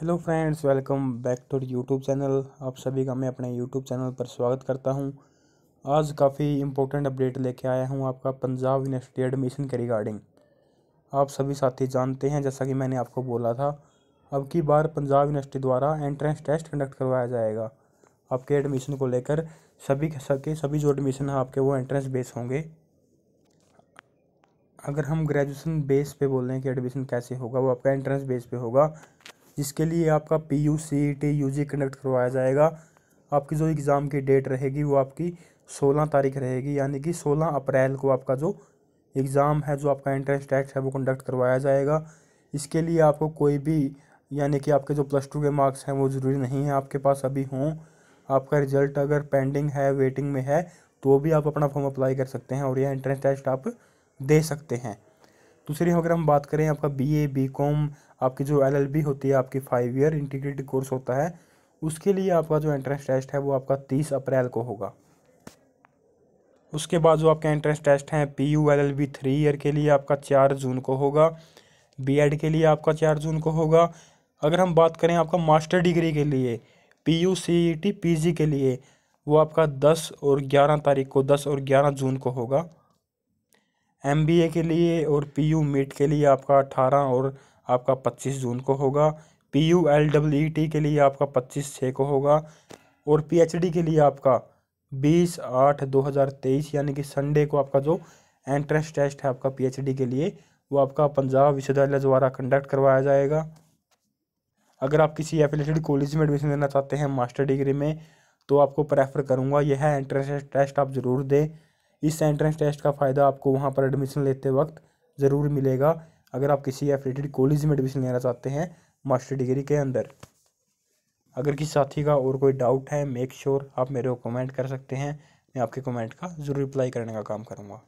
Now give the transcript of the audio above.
hello friends welcome back to YouTube channel आप सभी का मैं अपने यूट्यूब चैनल पर स्वागत करता हूं आज काफ़ी इम्पोर्टेंट अपडेट लेके आया हूं आपका पंजाब यूनिवर्सिटी एडमिशन के रिगार्डिंग आप सभी साथी जानते हैं जैसा कि मैंने आपको बोला था अब की बार पंजाब यूनिवर्सिटी द्वारा एंट्रेंस टेस्ट कंडक्ट करवाया जाएगा आपके एडमिशन को लेकर सभी के सभी जो एडमिशन हैं आपके वो एंट्रेंस बेस होंगे अगर हम ग्रेजुएशन बेस पे बोल रहे हैं कि एडमिशन कैसे होगा वो आपका एंट्रेंस बेस पे होगा जिसके लिए आपका P U C T U G conduct करवाया जाएगा आपकी जो एग्ज़ाम की डेट रहेगी वो आपकी सोलह तारीख रहेगी यानी कि सोलह अप्रैल को आपका जो एग्ज़ाम है जो आपका एंट्रेंस टेस्ट है वो कंडक्ट करवाया जाएगा इसके लिए आपको कोई भी यानी कि आपके जो प्लस टू के मार्क्स हैं वो ज़रूरी नहीं है आपके पास अभी हों आपका रिजल्ट अगर पेंडिंग है वेटिंग में है तो भी आप अपना फॉर्म अप्लाई कर सकते हैं और यह एंट्रेंस टेस्ट आप दे सकते हैं दूसरी अगर हम बात करें आपका बी ए बी कॉम आपकी जो एल एल बी होती है आपकी फाइव ईयर इंटीग्रेटेड कोर्स होता है उसके लिए आपका जो एंट्रेंस टेस्ट है वो आपका तीस अप्रैल को होगा उसके बाद जो आपके एंट्रेंस टेस्ट हैं P U L L B three year के लिए आपका चार जून को होगा बी एड के लिए आपका चार जून को होगा अगर हम बात करें आपका मास्टर डिग्री के लिए P U C E T P G के लिए वो आपका दस और ग्यारह तारीख को दस और ग्यारह जून को होगा एम के लिए और पी मीट के लिए आपका अठारह और आपका पच्चीस जून को होगा पी यू e के लिए आपका पच्चीस छः को होगा और पी के लिए आपका बीस आठ दो हज़ार तेईस यानी कि संडे को आपका जो एंट्रेंस टेस्ट है आपका पी के लिए वो आपका पंजाब विश्वविद्यालय द्वारा कंडक्ट करवाया जाएगा अगर आप किसी एफिलेटेड कॉलेज में एडमिशन लेना चाहते हैं मास्टर डिग्री में तो आपको प्रेफर करूँगा यह एंट्रेंस टेस्ट आप ज़रूर दें इस एंट्रेंस टेस्ट का फ़ायदा आपको वहाँ पर एडमिशन लेते वक्त ज़रूर मिलेगा अगर आप किसी एफिलेटेड कॉलेज में एडमिशन लेना चाहते हैं मास्टर डिग्री के अंदर अगर किसी साथी का और कोई डाउट है मेक श्योर sure आप मेरे को कमेंट कर सकते हैं मैं आपके कमेंट का ज़रूर रिप्लाई करने का काम करूँगा